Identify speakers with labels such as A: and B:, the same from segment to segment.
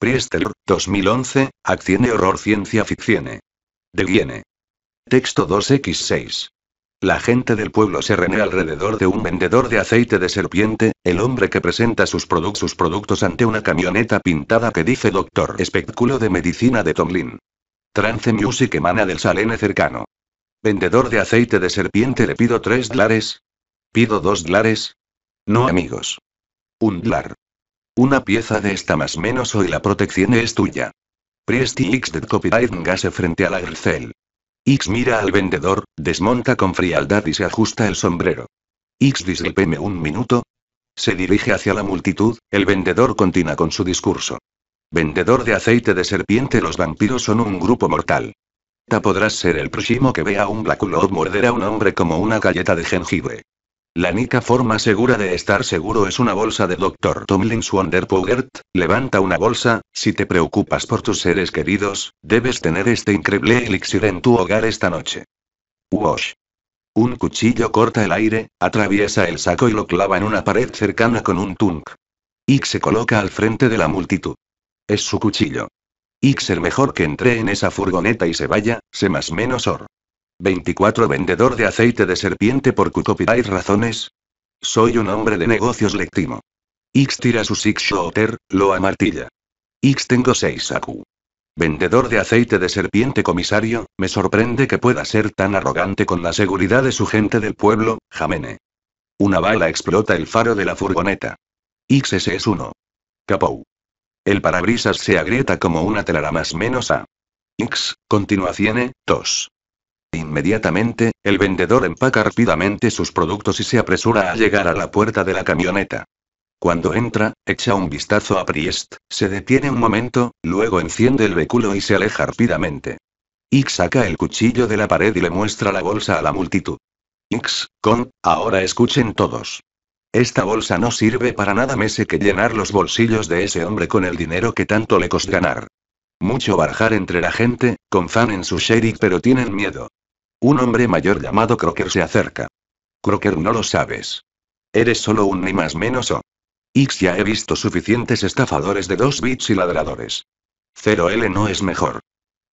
A: Priester, 2011, Acción y Horror Ciencia ficción. De Texto 2x6. La gente del pueblo se reúne alrededor de un vendedor de aceite de serpiente, el hombre que presenta sus, productos ante una camioneta pintada que dice Doctor Espectáculo de Medicina de Tomlin. Trance Music emana del salene cercano. Vendedor de aceite de serpiente le pido tres dólares. Pido dos dólares. No amigos. Un dólar. Una pieza de esta más menos hoy la protección es tuya. Priesti X de copyright gase frente a la Ercel. X mira al vendedor, desmonta con frialdad y se ajusta el sombrero. X disculpeme un minuto. Se dirige hacia la multitud, el vendedor continúa con su discurso. Vendedor de aceite de serpiente, los vampiros son un grupo mortal. Ta podrás ser el próximo que vea a un Black morder a un hombre como una galleta de jengibre. La única forma segura de estar seguro es una bolsa de Dr. Tomlin's Wonder Levanta una bolsa, si te preocupas por tus seres queridos, debes tener este increíble elixir en tu hogar esta noche. Wash. Un cuchillo corta el aire, atraviesa el saco y lo clava en una pared cercana con un tunk. Ick se coloca al frente de la multitud. Es su cuchillo. el mejor que entre en esa furgoneta y se vaya, se más menos or. 24 vendedor de aceite de serpiente por copyright razones. Soy un hombre de negocios lectimo. X tira su six shooter, lo amartilla. X tengo 6 AQ. Vendedor de aceite de serpiente comisario, me sorprende que pueda ser tan arrogante con la seguridad de su gente del pueblo, Jamene. Una bala explota el faro de la furgoneta. XS es uno. Capou. El parabrisas se agrieta como una telara más menos a. X, continuación tos. Inmediatamente, el vendedor empaca rápidamente sus productos y se apresura a llegar a la puerta de la camioneta. Cuando entra, echa un vistazo a Priest, se detiene un momento, luego enciende el vehículo y se aleja rápidamente. X saca el cuchillo de la pared y le muestra la bolsa a la multitud. X, con, ahora escuchen todos. Esta bolsa no sirve para nada más que llenar los bolsillos de ese hombre con el dinero que tanto le costó ganar. Mucho barjar entre la gente, con fan en su sheriff pero tienen miedo. Un hombre mayor llamado Crocker se acerca. Crocker, no lo sabes. Eres solo un ni más menos o. X ya he visto suficientes estafadores de dos bits y ladradores. 0L no es mejor.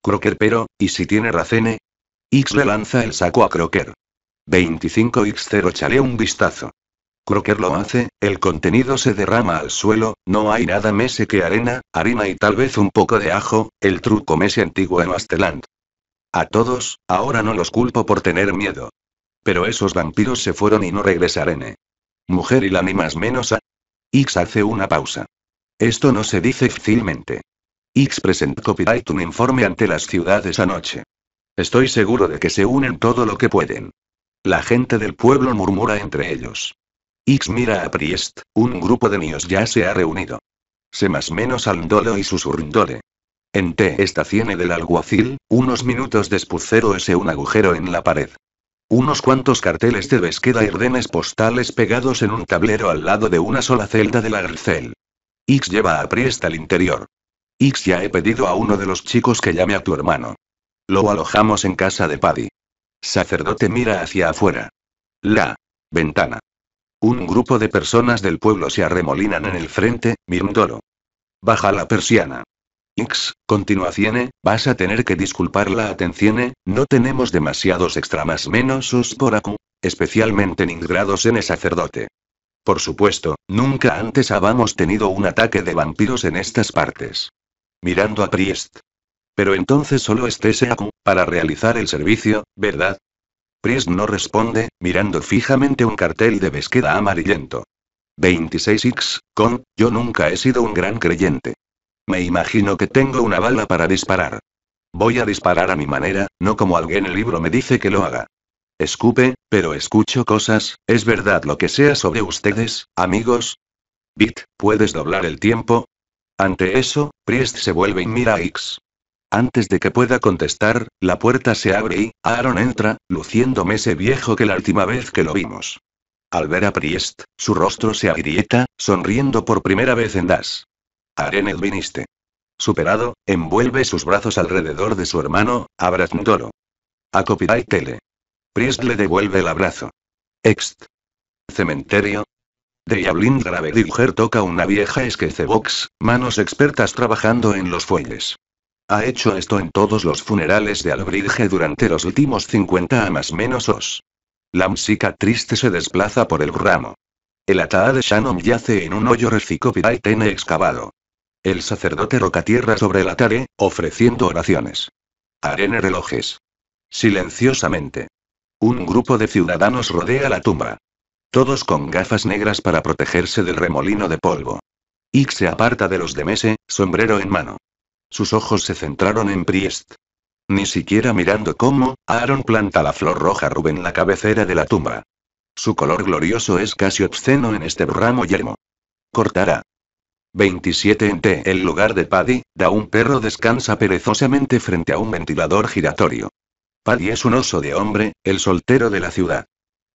A: Crocker pero, ¿y si tiene racene? Eh? X le lanza el saco a Crocker. 25X0 chale un vistazo. Crocker lo hace, el contenido se derrama al suelo, no hay nada mese que arena, harina y tal vez un poco de ajo, el truco mese antiguo en Asteland. A todos, ahora no los culpo por tener miedo. Pero esos vampiros se fueron y no regresarán. Mujer y la ni más menos a. X hace una pausa. Esto no se dice fácilmente. X presentó copyright un informe ante las ciudades anoche. Estoy seguro de que se unen todo lo que pueden. La gente del pueblo murmura entre ellos. X mira a Priest, un grupo de míos ya se ha reunido. Se más menos al Ndolo y susurrindole. En T estacione del alguacil, unos minutos después ese un agujero en la pared. Unos cuantos carteles de Vesqueda y ordenes postales pegados en un tablero al lado de una sola celda de la Arcel. X lleva a Priesta al interior. X ya he pedido a uno de los chicos que llame a tu hermano. Lo alojamos en casa de Paddy. Sacerdote mira hacia afuera. La ventana. Un grupo de personas del pueblo se arremolinan en el frente, mirándolo. Baja la persiana. X, continuaciene, vas a tener que disculpar la atención, no tenemos demasiados extra más menos sus por especialmente ningrados en el sacerdote. Por supuesto, nunca antes habíamos tenido un ataque de vampiros en estas partes. Mirando a Priest. Pero entonces solo estése Aku, para realizar el servicio, ¿verdad? Priest no responde, mirando fijamente un cartel de vesqueda amarillento. 26X, con, yo nunca he sido un gran creyente. Me imagino que tengo una bala para disparar. Voy a disparar a mi manera, no como alguien el libro me dice que lo haga. Escupe, pero escucho cosas, ¿es verdad lo que sea sobre ustedes, amigos? Bit, ¿puedes doblar el tiempo? Ante eso, Priest se vuelve y mira a X. Antes de que pueda contestar, la puerta se abre y, Aaron entra, luciéndome ese viejo que la última vez que lo vimos. Al ver a Priest, su rostro se agrieta, sonriendo por primera vez en Das. Arenel viniste. Superado, envuelve sus brazos alrededor de su hermano, abrazándolo. A Copyright Tele. Priest le devuelve el abrazo. Ext. Cementerio. De Yablin Gravediger toca una vieja esquecebox, manos expertas trabajando en los fuelles. Ha hecho esto en todos los funerales de Albridge durante los últimos 50 a más menos os. La música triste se desplaza por el ramo. El ataá de Shannon yace en un hoyo recicopita y tiene excavado. El sacerdote roca tierra sobre la atare, ofreciendo oraciones. Arena relojes. Silenciosamente. Un grupo de ciudadanos rodea la tumba. Todos con gafas negras para protegerse del remolino de polvo. Ix se aparta de los de Mese, sombrero en mano. Sus ojos se centraron en Priest. Ni siquiera mirando cómo, Aaron planta la flor roja rubén en la cabecera de la tumba. Su color glorioso es casi obsceno en este ramo yermo. Cortará. 27 en T. El lugar de Paddy, da un perro descansa perezosamente frente a un ventilador giratorio. Paddy es un oso de hombre, el soltero de la ciudad.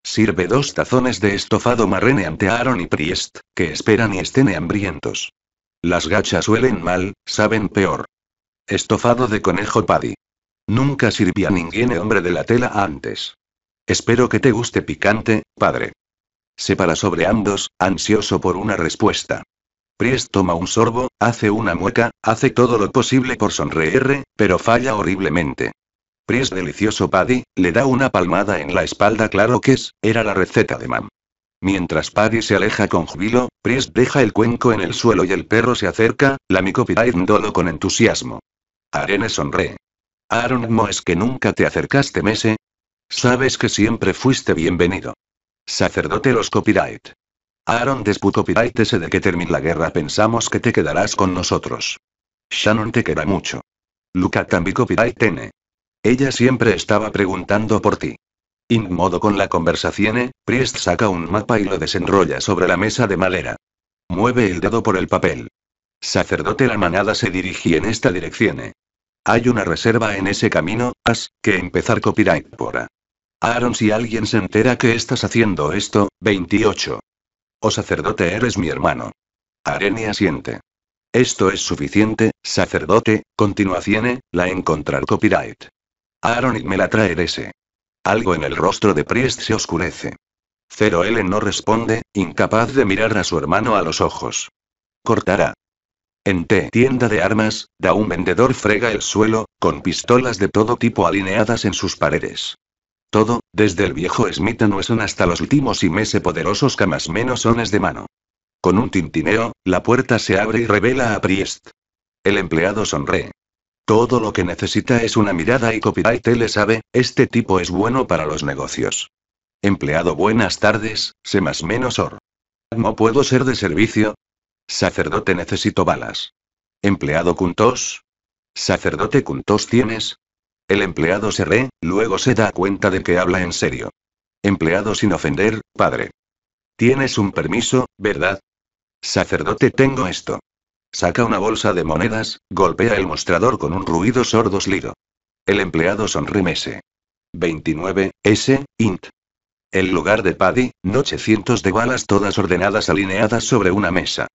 A: Sirve dos tazones de estofado marrene ante Aaron y Priest, que esperan y estén hambrientos. Las gachas suelen mal, saben peor. Estofado de conejo Paddy. Nunca sirvió a ningún hombre de la tela antes. Espero que te guste picante, padre. Se para sobre ambos, ansioso por una respuesta. Priest toma un sorbo, hace una mueca, hace todo lo posible por sonreír, pero falla horriblemente. Priest delicioso Paddy, le da una palmada en la espalda claro que es, era la receta de Mam. Mientras Paddy se aleja con jubilo, Priest deja el cuenco en el suelo y el perro se acerca, la ndolo con entusiasmo. Arene sonree. Aaron no es que nunca te acercaste, Mese. Sabes que siempre fuiste bienvenido. Sacerdote los copyright. Aaron disputó se de que termine la guerra pensamos que te quedarás con nosotros. Shannon te queda mucho. Luca también Piraitene. Ella siempre estaba preguntando por ti. In modo con la conversación, Priest saca un mapa y lo desenrolla sobre la mesa de madera. Mueve el dedo por el papel. Sacerdote la manada se dirige en esta dirección. Hay una reserva en ese camino, has que empezar copyright por Aaron si alguien se entera que estás haciendo esto, 28. Oh sacerdote, eres mi hermano. Arenia siente. Esto es suficiente, sacerdote, tiene la encontrar copyright. Aaron y me la traeré. Algo en el rostro de Priest se oscurece. Cero L no responde, incapaz de mirar a su hermano a los ojos. Cortará. En T tienda de armas, da un vendedor frega el suelo, con pistolas de todo tipo alineadas en sus paredes. Todo, desde el viejo Smith Smithson hasta los últimos y meses poderosos camas menos sones de mano. Con un tintineo, la puerta se abre y revela a Priest. El empleado sonríe. Todo lo que necesita es una mirada y copyright le sabe, este tipo es bueno para los negocios. Empleado buenas tardes, se más menos or. No puedo ser de servicio. Sacerdote necesito balas. Empleado cuntos. Sacerdote cuntos tienes, el empleado se re, luego se da cuenta de que habla en serio. Empleado sin ofender, padre. Tienes un permiso, ¿verdad? Sacerdote, tengo esto. Saca una bolsa de monedas, golpea el mostrador con un ruido sordoslido. El empleado mese. 29, S, Int. El lugar de Paddy, noche cientos de balas todas ordenadas alineadas sobre una mesa.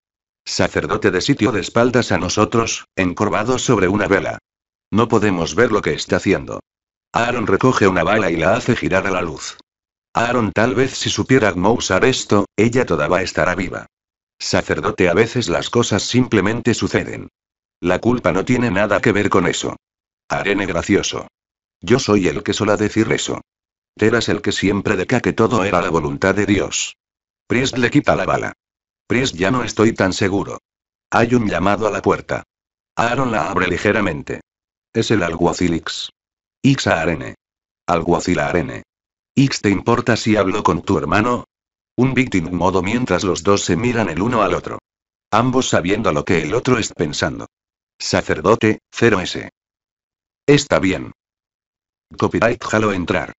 A: Sacerdote de sitio de espaldas a nosotros, encorvado sobre una vela. No podemos ver lo que está haciendo. Aaron recoge una bala y la hace girar a la luz. Aaron tal vez si supiera cómo usar esto, ella todavía estará viva. Sacerdote a veces las cosas simplemente suceden. La culpa no tiene nada que ver con eso. Arene gracioso. Yo soy el que sola decir eso. Eras el que siempre deca que todo era la voluntad de Dios. Priest le quita la bala. Priest ya no estoy tan seguro. Hay un llamado a la puerta. Aaron la abre ligeramente. Es el alguacil X. X a Arene. Alguacil a Arene. X te importa si hablo con tu hermano? Un victim modo mientras los dos se miran el uno al otro. Ambos sabiendo lo que el otro está pensando. Sacerdote, 0S. Está bien. Copyright jalo entrar.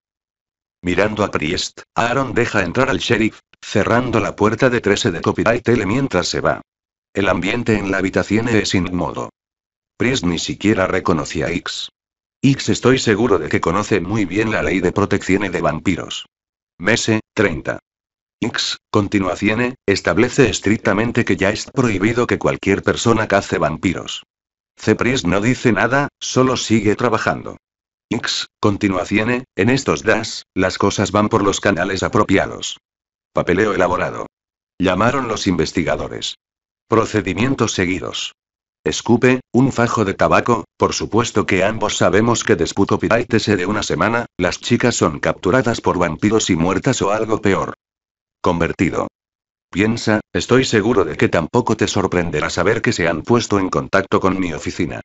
A: Mirando a Priest, Aaron deja entrar al sheriff, cerrando la puerta de 13 de Copyright L mientras se va. El ambiente en la habitación es inmodo. Priest ni siquiera reconocía a X. X estoy seguro de que conoce muy bien la ley de protección de vampiros. Mese, 30. X, continuación, establece estrictamente que ya es prohibido que cualquier persona cace vampiros. C. no dice nada, solo sigue trabajando. X, continuación, en estos DAS, las cosas van por los canales apropiados. Papeleo elaborado. Llamaron los investigadores. Procedimientos seguidos. Escupe, un fajo de tabaco, por supuesto que ambos sabemos que desputo se de una semana, las chicas son capturadas por vampiros y muertas o algo peor. Convertido. Piensa, estoy seguro de que tampoco te sorprenderá saber que se han puesto en contacto con mi oficina.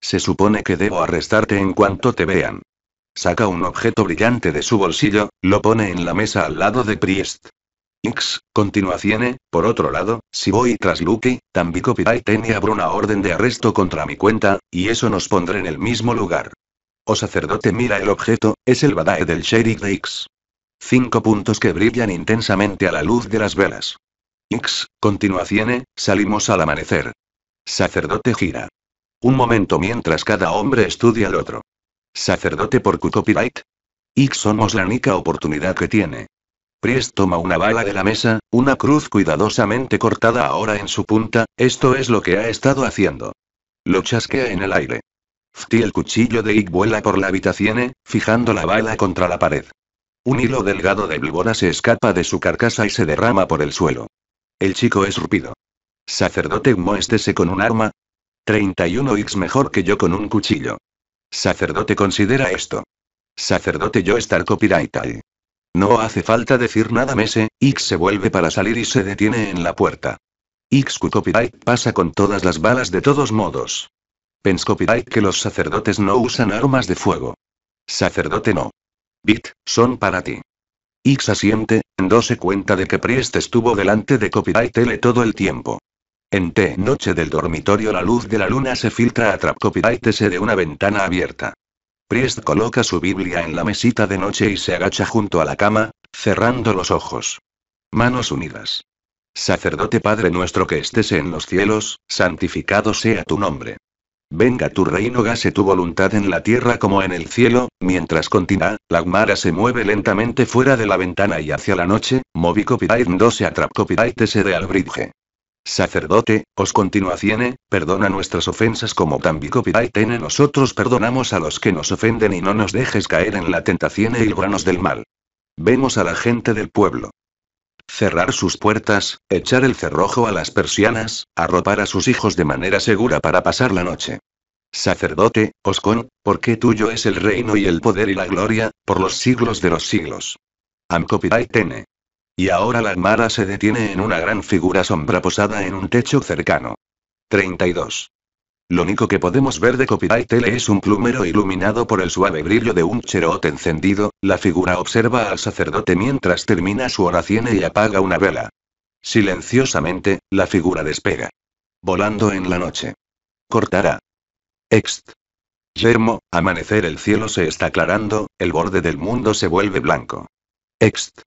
A: Se supone que debo arrestarte en cuanto te vean. Saca un objeto brillante de su bolsillo, lo pone en la mesa al lado de Priest. X, continuación, por otro lado, si voy tras Lucky, también y abro una orden de arresto contra mi cuenta, y eso nos pondrá en el mismo lugar. O sacerdote mira el objeto, es el Badae del Sheriff de X. Cinco puntos que brillan intensamente a la luz de las velas. X, continuación, salimos al amanecer. Sacerdote gira. Un momento mientras cada hombre estudia al otro. Sacerdote por Q copyright. X somos la única oportunidad que tiene. Priest toma una bala de la mesa, una cruz cuidadosamente cortada ahora en su punta, esto es lo que ha estado haciendo. Lo chasquea en el aire. Fti el cuchillo de Ik vuela por la habitación, fijando la bala contra la pared. Un hilo delgado de víbora se escapa de su carcasa y se derrama por el suelo. El chico es rupido. Sacerdote muéstese con un arma. 31 X mejor que yo con un cuchillo. Sacerdote considera esto. Sacerdote yo estar copyright. No hace falta decir nada Mese, X se vuelve para salir y se detiene en la puerta. X copyright pasa con todas las balas de todos modos. Pens copyright que los sacerdotes no usan armas de fuego. Sacerdote no. Bit, son para ti. X asiente, dándose cuenta de que Priest estuvo delante de Copyright L todo el tiempo. En T noche del dormitorio la luz de la luna se filtra a Trap Copyright S de una ventana abierta. Priest coloca su Biblia en la mesita de noche y se agacha junto a la cama, cerrando los ojos. Manos unidas. Sacerdote Padre nuestro que estés en los cielos, santificado sea tu nombre. Venga tu reino, gase tu voluntad en la tierra como en el cielo, mientras continúa, la humara se mueve lentamente fuera de la ventana y hacia la noche, movi copyright 12 atrap copyright se al bridge. Sacerdote, os continuaciene, perdona nuestras ofensas como también nosotros perdonamos a los que nos ofenden y no nos dejes caer en la tentación e granos del mal. Vemos a la gente del pueblo. Cerrar sus puertas, echar el cerrojo a las persianas, arropar a sus hijos de manera segura para pasar la noche. Sacerdote, os con, porque tuyo es el reino y el poder y la gloria, por los siglos de los siglos. Tene. Y ahora la armada se detiene en una gran figura sombra posada en un techo cercano. 32. Lo único que podemos ver de Copyright L es un plumero iluminado por el suave brillo de un cherote encendido, la figura observa al sacerdote mientras termina su oración y apaga una vela. Silenciosamente, la figura despega. Volando en la noche. Cortará. Ext. Yermo, amanecer el cielo se está aclarando, el borde del mundo se vuelve blanco. Ext.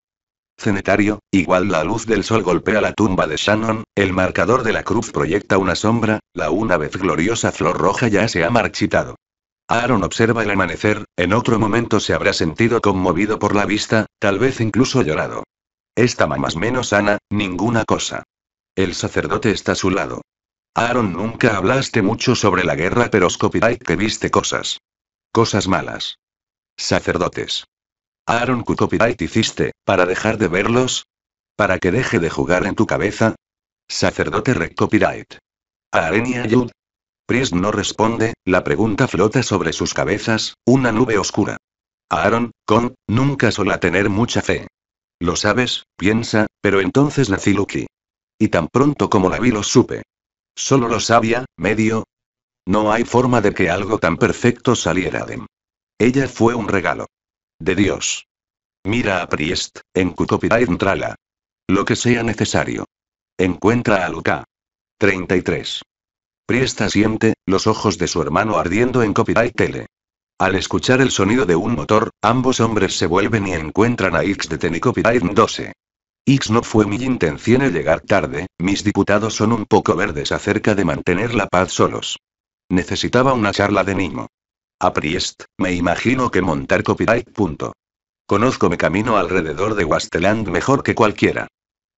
A: Cenetario, igual la luz del sol golpea la tumba de Shannon, el marcador de la cruz proyecta una sombra, la una vez gloriosa flor roja ya se ha marchitado. Aaron observa el amanecer, en otro momento se habrá sentido conmovido por la vista, tal vez incluso llorado. Esta más menos sana, ninguna cosa. El sacerdote está a su lado. Aaron nunca hablaste mucho sobre la guerra pero copyright que viste cosas. Cosas malas. Sacerdotes. Aaron copyright hiciste, para dejar de verlos? ¿Para que deje de jugar en tu cabeza? Sacerdote rec copyright. Arenia Yud. Priest no responde, la pregunta flota sobre sus cabezas, una nube oscura. Aaron, con, nunca sola tener mucha fe. Lo sabes, piensa, pero entonces nací Lucky. Y tan pronto como la vi lo supe. Solo lo sabía, medio. No hay forma de que algo tan perfecto saliera de mí. Ella fue un regalo. De Dios. Mira a Priest, en Trala. Lo que sea necesario. Encuentra a Luca. 33. Priest asiente, los ojos de su hermano ardiendo en copyright tele. Al escuchar el sonido de un motor, ambos hombres se vuelven y encuentran a X de Copyright 12. X no fue mi intención llegar tarde, mis diputados son un poco verdes acerca de mantener la paz solos. Necesitaba una charla de Nimo. A Priest, me imagino que montar copyright. Punto. Conozco mi camino alrededor de Wasteland mejor que cualquiera.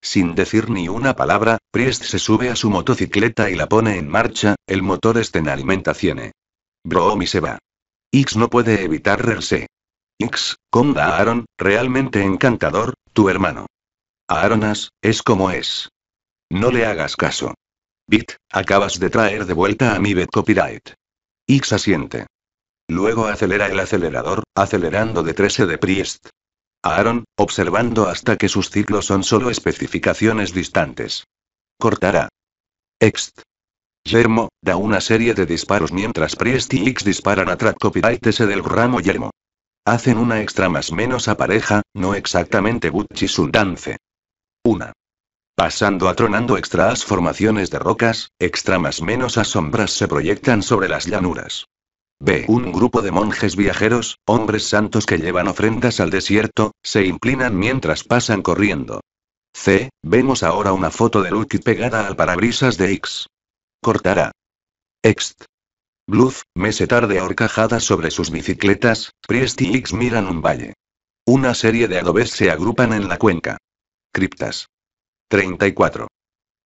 A: Sin decir ni una palabra, Priest se sube a su motocicleta y la pone en marcha, el motor está en alimentación. Broomi se va. X no puede evitar reírse. X, conda Aaron, realmente encantador, tu hermano. Aaronas, es como es. No le hagas caso. Bit, acabas de traer de vuelta a mi bed copyright. X asiente. Luego acelera el acelerador, acelerando de 13 e de Priest. Aaron, observando hasta que sus ciclos son solo especificaciones distantes. Cortará. Ext. Yermo, da una serie de disparos mientras Priest y X disparan a track copyright del ramo Yermo. Hacen una extra más menos a pareja, no exactamente Butch y su Una. Pasando a tronando extras formaciones de rocas, extra más menos a sombras se proyectan sobre las llanuras. B. Un grupo de monjes viajeros, hombres santos que llevan ofrendas al desierto, se inclinan mientras pasan corriendo. C. Vemos ahora una foto de Lucky pegada al parabrisas de X. Cortará. Ext. Bluff, Mese tarde ahorcajada sobre sus bicicletas, Priest y X miran un valle. Una serie de adobes se agrupan en la cuenca. Criptas. 34.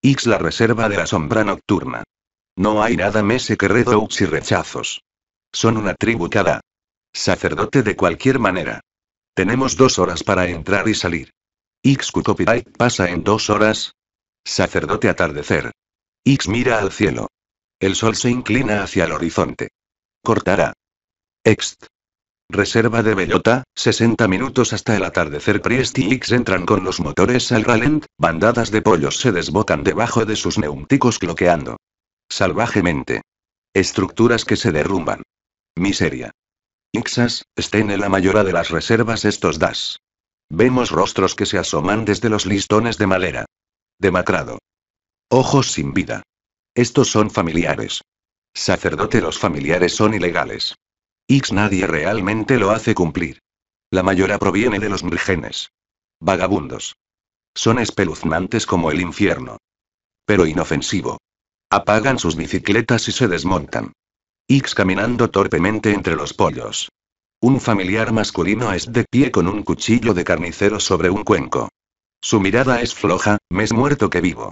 A: X la reserva de la sombra nocturna. No hay nada mese que redouts y rechazos. Son una tribu cada sacerdote de cualquier manera. Tenemos dos horas para entrar y salir. X Copyright pasa en dos horas. Sacerdote atardecer. X mira al cielo. El sol se inclina hacia el horizonte. Cortará. Ext. Reserva de bellota, 60 minutos hasta el atardecer. Priest y X entran con los motores al ralent, bandadas de pollos se desbocan debajo de sus neumáticos cloqueando. Salvajemente. Estructuras que se derrumban. Miseria. Ixas, estén en la mayoría de las reservas estos das. Vemos rostros que se asoman desde los listones de madera. Demacrado. Ojos sin vida. Estos son familiares. Sacerdote, los familiares son ilegales. Ix nadie realmente lo hace cumplir. La mayoría proviene de los mrigenes. Vagabundos. Son espeluznantes como el infierno. Pero inofensivo. Apagan sus bicicletas y se desmontan. X caminando torpemente entre los pollos. Un familiar masculino es de pie con un cuchillo de carnicero sobre un cuenco. Su mirada es floja, mes muerto que vivo.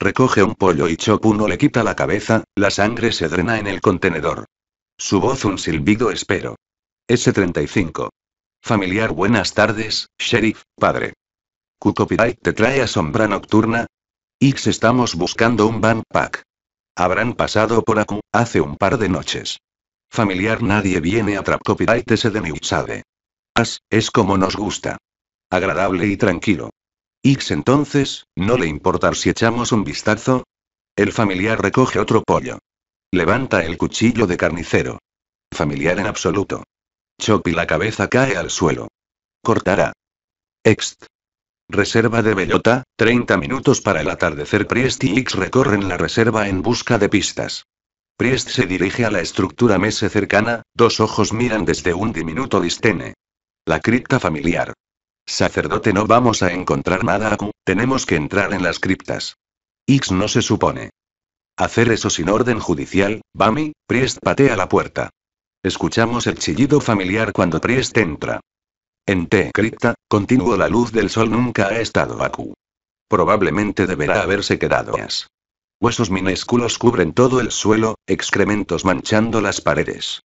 A: Recoge un pollo y Chopuno le quita la cabeza, la sangre se drena en el contenedor. Su voz un silbido espero. S35. Familiar buenas tardes, sheriff, padre. ¿Cucopirite te trae a sombra nocturna? X estamos buscando un van pack. Habrán pasado por aquí, hace un par de noches. Familiar nadie viene a Trap Copyright ese de sabe. As, es como nos gusta. Agradable y tranquilo. X entonces, ¿no le importa si echamos un vistazo? El familiar recoge otro pollo. Levanta el cuchillo de carnicero. Familiar en absoluto. Chop y la cabeza cae al suelo. Cortará. Ext. Reserva de Bellota, 30 minutos para el atardecer. Priest y X recorren la reserva en busca de pistas. Priest se dirige a la estructura mese cercana, dos ojos miran desde un diminuto distene. La cripta familiar. Sacerdote, no vamos a encontrar nada, Aku, tenemos que entrar en las criptas. X no se supone. Hacer eso sin orden judicial, Bami, Priest patea la puerta. Escuchamos el chillido familiar cuando Priest entra. En T. Cripta, continuó la luz del sol nunca ha estado Q. Probablemente deberá haberse quedado Huesos minúsculos cubren todo el suelo, excrementos manchando las paredes.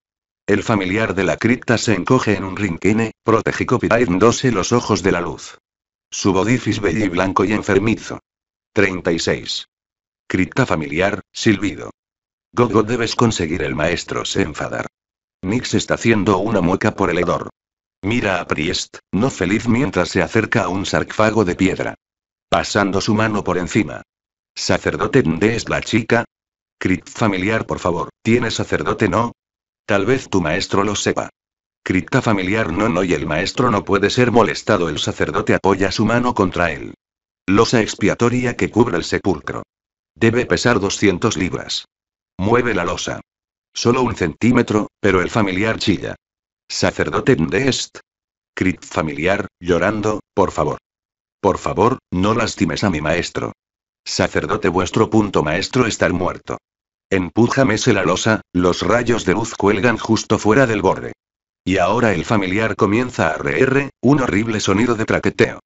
A: El familiar de la cripta se encoge en un rinquine, copiándose los ojos de la luz. Su bodifis bello y blanco y enfermizo. 36. Cripta familiar, silbido. Gogo debes conseguir el maestro se enfadar. Nix está haciendo una mueca por el hedor. Mira a Priest, no feliz mientras se acerca a un sarcófago de piedra. Pasando su mano por encima. ¿Sacerdote ¿dónde es la chica? Crit familiar, por favor, ¿tiene sacerdote no? Tal vez tu maestro lo sepa. Cripta familiar no no y el maestro no puede ser molestado el sacerdote apoya su mano contra él. Losa expiatoria que cubre el sepulcro. Debe pesar 200 libras. Mueve la losa. Solo un centímetro, pero el familiar chilla. Sacerdote Mdest. Crit familiar, llorando, por favor. Por favor, no lastimes a mi maestro. Sacerdote vuestro punto maestro estar muerto. se la losa, los rayos de luz cuelgan justo fuera del borde. Y ahora el familiar comienza a reerre, un horrible sonido de traqueteo.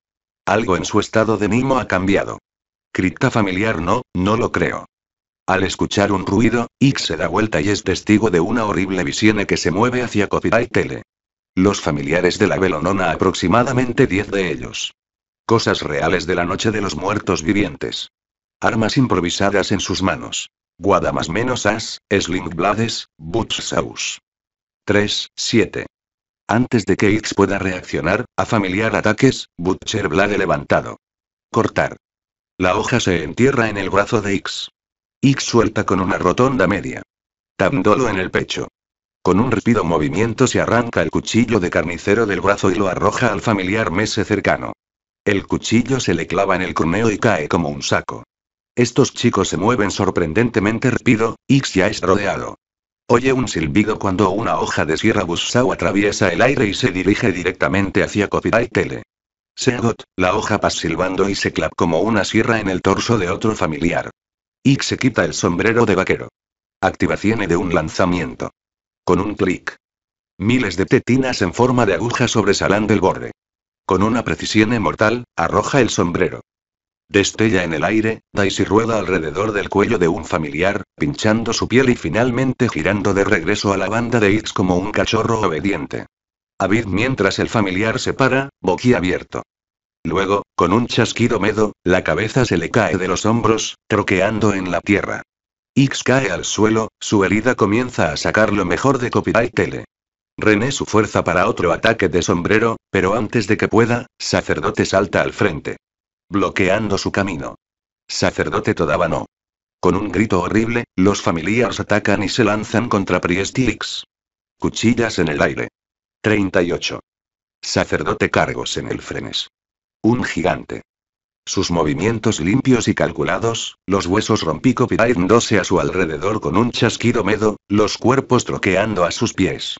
A: Algo en su estado de mimo ha cambiado. Cripta familiar no, no lo creo. Al escuchar un ruido, X se da vuelta y es testigo de una horrible visione que se mueve hacia Copyright Tele. Los familiares de la velonona aproximadamente 10 de ellos. Cosas reales de la noche de los muertos vivientes. Armas improvisadas en sus manos. más menos as, Butch Saus. 3, 7. Antes de que X pueda reaccionar, a familiar ataques, Butcher Blade levantado. Cortar. La hoja se entierra en el brazo de X. X suelta con una rotonda media. tándolo en el pecho. Con un rápido movimiento se arranca el cuchillo de carnicero del brazo y lo arroja al familiar mese cercano. El cuchillo se le clava en el cuneo y cae como un saco. Estos chicos se mueven sorprendentemente rápido, X ya es rodeado. Oye un silbido cuando una hoja de Sierra busau atraviesa el aire y se dirige directamente hacia Copyright Tele. Seagot, la hoja pas silbando y se clava como una sierra en el torso de otro familiar. X se quita el sombrero de vaquero. Activación de un lanzamiento. Con un clic. Miles de tetinas en forma de aguja sobresalan del borde. Con una precisión mortal, arroja el sombrero. Destella en el aire, Daisy rueda alrededor del cuello de un familiar, pinchando su piel y finalmente girando de regreso a la banda de X como un cachorro obediente. Avid mientras el familiar se para, abierto. Luego, con un chasquido medo, la cabeza se le cae de los hombros, troqueando en la tierra. X cae al suelo, su herida comienza a sacar lo mejor de Copyright Tele. René su fuerza para otro ataque de sombrero, pero antes de que pueda, sacerdote salta al frente. Bloqueando su camino. Sacerdote todavía no. Con un grito horrible, los familiares atacan y se lanzan contra Priest X. Cuchillas en el aire. 38. Sacerdote cargos en el frenes. Un gigante. Sus movimientos limpios y calculados, los huesos rompicopiraéndose a su alrededor con un chasquido medo, los cuerpos troqueando a sus pies.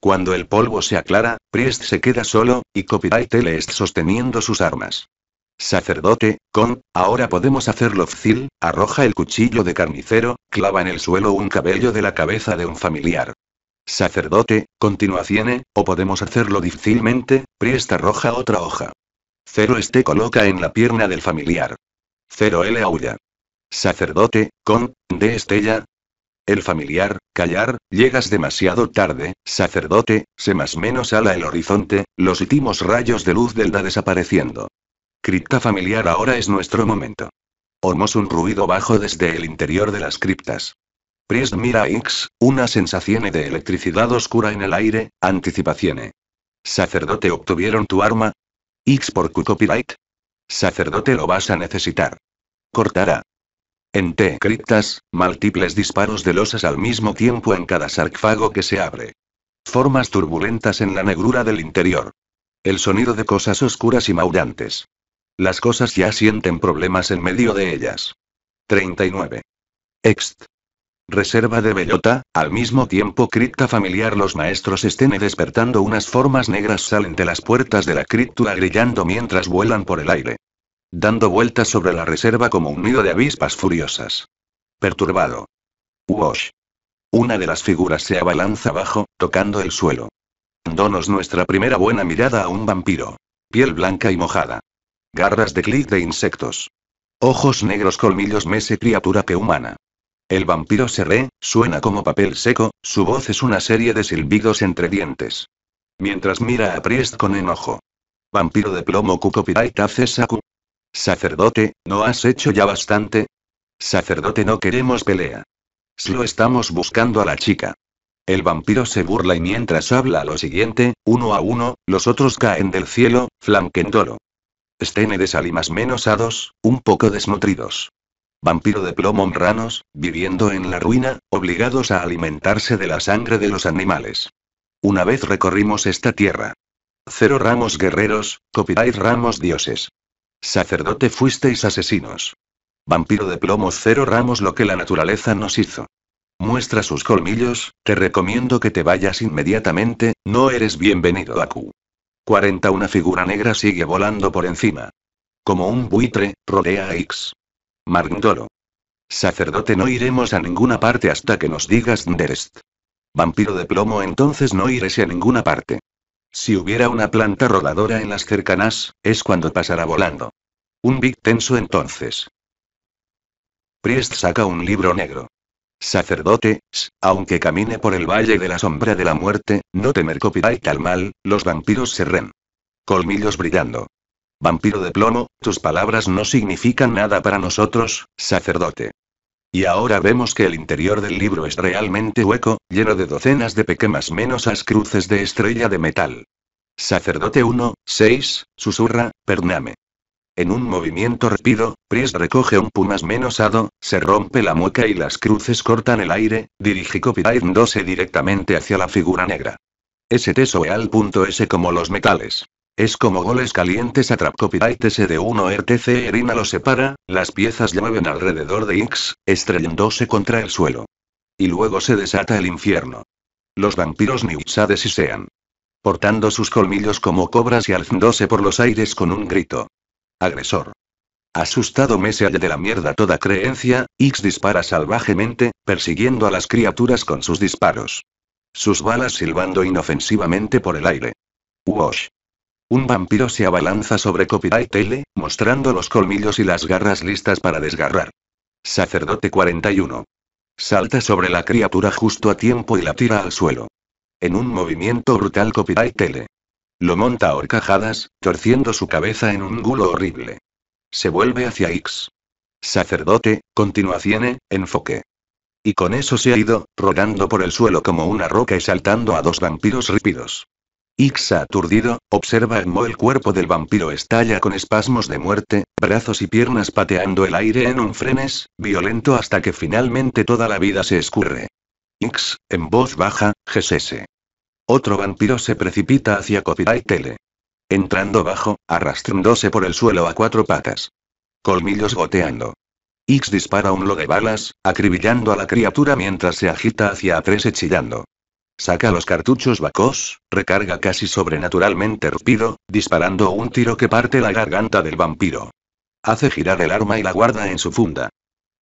A: Cuando el polvo se aclara, Priest se queda solo, y Copyright teleest sosteniendo sus armas. Sacerdote, con, ahora podemos hacerlo fácil, arroja el cuchillo de carnicero, clava en el suelo un cabello de la cabeza de un familiar. Sacerdote, ciene, o podemos hacerlo difícilmente, Priest arroja otra hoja. Cero este coloca en la pierna del familiar. Cero L aulla. Sacerdote, con, de Estella. El familiar, callar, llegas demasiado tarde, sacerdote, se más menos ala el horizonte, los últimos rayos de luz del da desapareciendo. Cripta familiar ahora es nuestro momento. oímos un ruido bajo desde el interior de las criptas. Priest mira X, una sensación de electricidad oscura en el aire, anticipación. Sacerdote obtuvieron tu arma, X por Q copyright. Sacerdote lo vas a necesitar. Cortará. En T criptas, múltiples disparos de losas al mismo tiempo en cada sarcófago que se abre. Formas turbulentas en la negrura del interior. El sonido de cosas oscuras y maullantes. Las cosas ya sienten problemas en medio de ellas. 39. Ext reserva de bellota, al mismo tiempo cripta familiar los maestros estén despertando unas formas negras salen de las puertas de la criptura grillando mientras vuelan por el aire. Dando vueltas sobre la reserva como un nido de avispas furiosas. Perturbado. Wash. Una de las figuras se abalanza abajo, tocando el suelo. Donos nuestra primera buena mirada a un vampiro. Piel blanca y mojada. Garras de clic de insectos. Ojos negros colmillos mese criatura que humana. El vampiro se re, suena como papel seco, su voz es una serie de silbidos entre dientes. Mientras mira a Priest con enojo. Vampiro de plomo cu taces a Sacerdote, ¿no has hecho ya bastante? Sacerdote no queremos pelea. Solo estamos buscando a la chica. El vampiro se burla y mientras habla lo siguiente, uno a uno, los otros caen del cielo, flanquendolo. Stene de salimas menos a dos, un poco desnutridos vampiro de plomo ranos, viviendo en la ruina, obligados a alimentarse de la sangre de los animales. Una vez recorrimos esta tierra. Cero ramos guerreros, copyright ramos dioses. Sacerdote fuisteis asesinos. Vampiro de plomo cero ramos lo que la naturaleza nos hizo. Muestra sus colmillos, te recomiendo que te vayas inmediatamente, no eres bienvenido a Q. 40 Una figura negra sigue volando por encima. Como un buitre, rodea a X. Ndolo. Sacerdote, no iremos a ninguna parte hasta que nos digas Nderest. Vampiro de plomo, entonces no iré a ninguna parte. Si hubiera una planta rodadora en las cercanas, es cuando pasará volando. Un big tenso entonces. Priest saca un libro negro. Sacerdote, aunque camine por el valle de la sombra de la muerte, no temer copyright al mal, los vampiros se ren. Colmillos brillando. Vampiro de plomo, tus palabras no significan nada para nosotros, sacerdote. Y ahora vemos que el interior del libro es realmente hueco, lleno de docenas de pequeñas menosas cruces de estrella de metal. Sacerdote 1, 6, susurra, pername. En un movimiento rápido, Priest recoge un pumas menosado, se rompe la mueca y las cruces cortan el aire, dirige Copyright e directamente hacia la figura negra. STSOEAL.S e como los metales. Es como goles calientes a trap copyright SD1 RTC Erina lo separa, las piezas llueven alrededor de X, estrellándose contra el suelo. Y luego se desata el infierno. Los vampiros Niutsades y sean. Portando sus colmillos como cobras y alzándose por los aires con un grito. Agresor. Asustado Mese de la mierda toda creencia, X dispara salvajemente, persiguiendo a las criaturas con sus disparos. Sus balas silbando inofensivamente por el aire. Wash. Un vampiro se abalanza sobre Copyright Tele, mostrando los colmillos y las garras listas para desgarrar. Sacerdote 41. Salta sobre la criatura justo a tiempo y la tira al suelo. En un movimiento brutal Copyright Tele. Lo monta a horcajadas, torciendo su cabeza en un gulo horrible. Se vuelve hacia X. Sacerdote, continuación, enfoque. Y con eso se ha ido, rodando por el suelo como una roca y saltando a dos vampiros rípidos. X aturdido, observa cómo el cuerpo del vampiro estalla con espasmos de muerte, brazos y piernas pateando el aire en un frenes, violento hasta que finalmente toda la vida se escurre. X, en voz baja, GSS. Otro vampiro se precipita hacia Copyright Tele. Entrando bajo, arrastrándose por el suelo a cuatro patas. Colmillos goteando. X dispara un lo de balas, acribillando a la criatura mientras se agita hacia A3 Saca los cartuchos vacos, recarga casi sobrenaturalmente Rupido, disparando un tiro que parte la garganta del vampiro. Hace girar el arma y la guarda en su funda.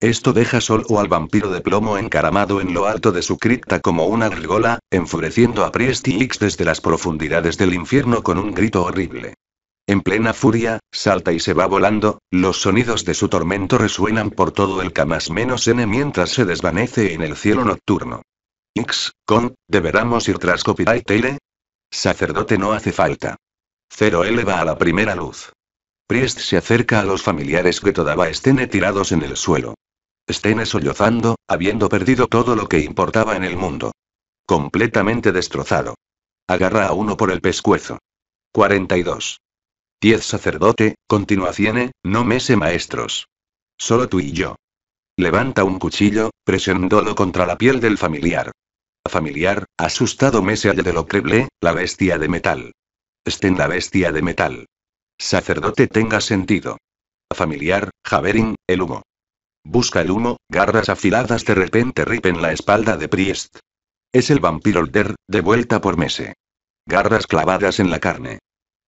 A: Esto deja solo al vampiro de plomo encaramado en lo alto de su cripta como una argola, enfureciendo a y desde las profundidades del infierno con un grito horrible. En plena furia, salta y se va volando, los sonidos de su tormento resuenan por todo el camas menos N mientras se desvanece en el cielo nocturno. X, con, ¿deberamos ir tras Copyright Sacerdote no hace falta. Cero eleva a la primera luz. Priest se acerca a los familiares que todavía estén tirados en el suelo. Estén sollozando, habiendo perdido todo lo que importaba en el mundo. Completamente destrozado. Agarra a uno por el pescuezo. 42. 10 sacerdote, continuación, no mese maestros. Solo tú y yo. Levanta un cuchillo, presionándolo contra la piel del familiar familiar, asustado allá de lo creble, la bestia de metal. Estén la bestia de metal. Sacerdote tenga sentido. Familiar, Javerin, el humo. Busca el humo, garras afiladas de repente ripen la espalda de Priest. Es el vampiro Older, de vuelta por Mese. Garras clavadas en la carne.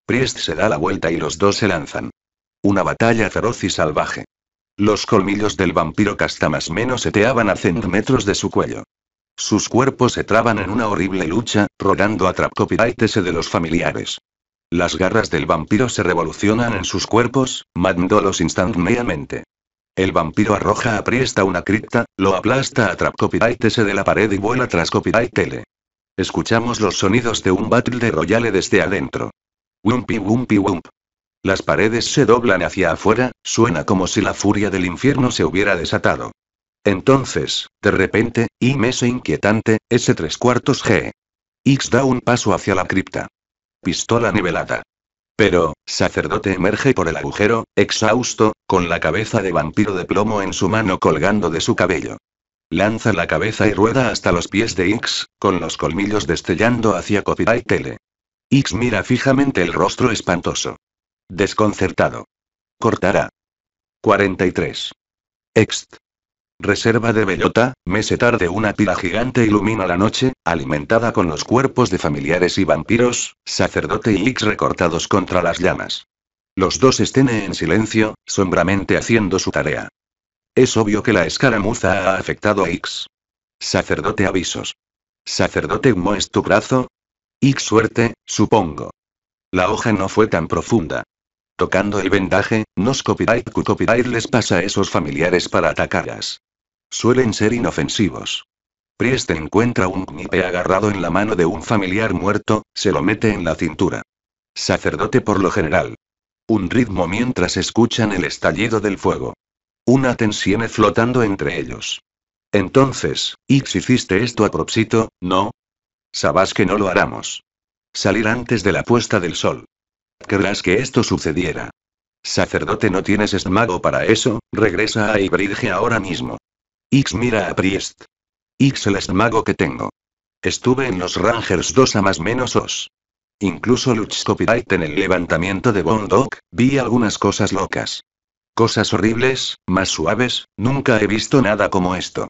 A: Priest se da la vuelta y los dos se lanzan. Una batalla feroz y salvaje. Los colmillos del vampiro casta más menos seteaban a metros de su cuello. Sus cuerpos se traban en una horrible lucha, rogando a Traptopiraitese de los familiares. Las garras del vampiro se revolucionan en sus cuerpos, matándolos instantáneamente. El vampiro arroja a Priesta una cripta, lo aplasta a Traptopiraitese de la pared y vuela tras Copiraitele. Escuchamos los sonidos de un battle de royale desde adentro. Wumpi wumpi wump. Las paredes se doblan hacia afuera, suena como si la furia del infierno se hubiera desatado. Entonces, de repente, y meso e inquietante, ese tres cuartos G. X da un paso hacia la cripta. Pistola nivelada. Pero, sacerdote emerge por el agujero, exhausto, con la cabeza de vampiro de plomo en su mano colgando de su cabello. Lanza la cabeza y rueda hasta los pies de X, con los colmillos destellando hacia Copyright Tele. X mira fijamente el rostro espantoso. Desconcertado. Cortará. 43. Ext. Reserva de bellota, mesetar de una pila gigante ilumina la noche, alimentada con los cuerpos de familiares y vampiros, sacerdote y X recortados contra las llamas. Los dos estén en silencio, sombramente haciendo su tarea. Es obvio que la escaramuza ha afectado a X. Sacerdote avisos. Sacerdote Humo es tu brazo. X suerte, supongo. La hoja no fue tan profunda. Tocando el vendaje, nos copyright cu copyright les pasa a esos familiares para atacarlas. Suelen ser inofensivos. Priest encuentra un knipe agarrado en la mano de un familiar muerto, se lo mete en la cintura. Sacerdote por lo general. Un ritmo mientras escuchan el estallido del fuego. Una tensión flotando entre ellos. Entonces, si hiciste esto a propósito, ¿no? Sabás que no lo haramos. Salir antes de la puesta del sol. Querrás que esto sucediera. Sacerdote, no tienes esmago para eso, regresa a Ibridge ahora mismo. X mira a Priest. X el esmago que tengo. Estuve en los Rangers 2 a más menos os. Incluso Luch Copyright en el levantamiento de Bondock, vi algunas cosas locas. Cosas horribles, más suaves, nunca he visto nada como esto.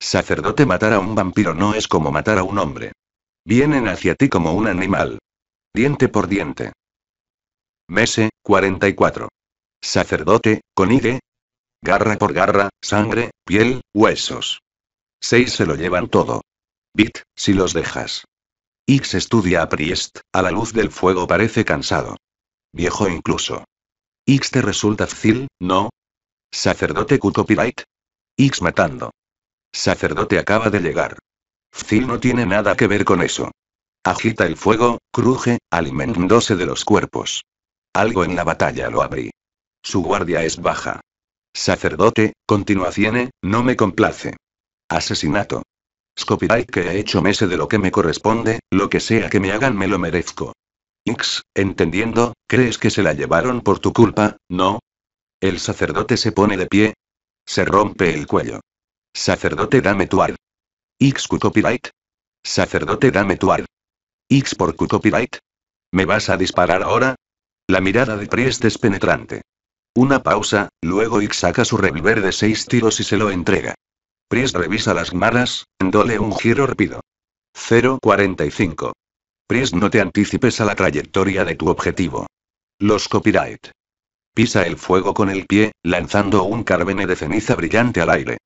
A: Sacerdote matar a un vampiro no es como matar a un hombre. Vienen hacia ti como un animal. Diente por diente. Mese, 44. Sacerdote, con Ide. Garra por garra, sangre, piel, huesos. Seis se lo llevan todo. Bit, si los dejas. X estudia a Priest, a la luz del fuego parece cansado. Viejo incluso. X te resulta fácil, ¿no? Sacerdote Q copyright. X matando. Sacerdote acaba de llegar. Fzil no tiene nada que ver con eso. Agita el fuego, cruje, alimentándose de los cuerpos. Algo en la batalla lo abrí. Su guardia es baja. Sacerdote, continuación, no me complace. Asesinato. Scopirite que he hecho mese de lo que me corresponde, lo que sea que me hagan me lo merezco. X, entendiendo, ¿crees que se la llevaron por tu culpa, no? El sacerdote se pone de pie. Se rompe el cuello. Sacerdote dame tu ar. X copyright. Sacerdote dame tu ar. X por copyright. ¿Me vas a disparar ahora? La mirada de Priest es penetrante. Una pausa, luego Ick saca su revólver de seis tiros y se lo entrega. Priest revisa las maras, dole un giro rápido. 0.45. Priest no te anticipes a la trayectoria de tu objetivo. Los copyright. Pisa el fuego con el pie, lanzando un carbene de ceniza brillante al aire.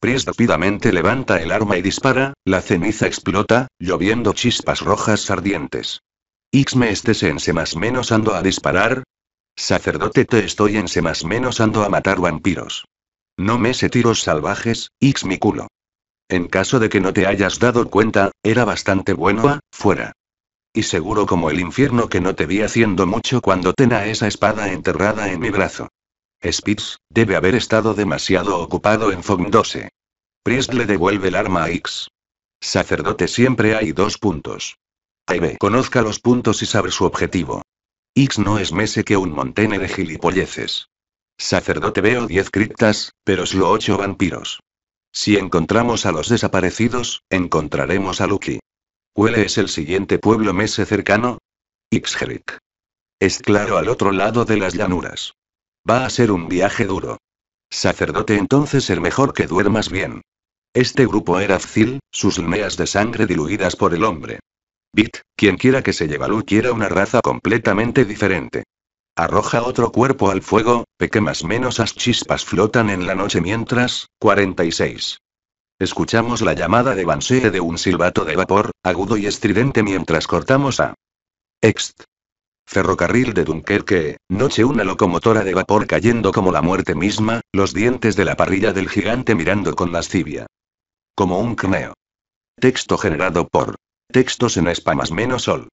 A: Priest rápidamente levanta el arma y dispara, la ceniza explota, lloviendo chispas rojas ardientes. X me menos ando a disparar. Sacerdote te estoy más en menos ando a matar vampiros. No me se tiros salvajes, X mi culo. En caso de que no te hayas dado cuenta, era bastante bueno ah, fuera. Y seguro como el infierno que no te vi haciendo mucho cuando tena esa espada enterrada en mi brazo. Spitz, debe haber estado demasiado ocupado en FOM-12. Priest le devuelve el arma a X. Sacerdote siempre hay dos puntos. Conozca los puntos y sabe su objetivo. X no es mese que un montene de gilipolleces. Sacerdote veo 10 criptas, pero solo 8 vampiros. Si encontramos a los desaparecidos, encontraremos a Lucky. ¿Cuál es el siguiente pueblo mese cercano? Ixgeric. Es claro al otro lado de las llanuras. Va a ser un viaje duro. Sacerdote entonces el mejor que duermas bien. Este grupo era Fzil, sus lneas de sangre diluidas por el hombre. Bit, quien quiera que se Lu quiera una raza completamente diferente. Arroja otro cuerpo al fuego, peque más menos aschispas chispas flotan en la noche mientras, 46. Escuchamos la llamada de Banshee de un silbato de vapor, agudo y estridente mientras cortamos a... Ext. Ferrocarril de Dunkerque, noche una locomotora de vapor cayendo como la muerte misma, los dientes de la parrilla del gigante mirando con lascivia. Como un cneo. Texto generado por Textos en más menos Sol.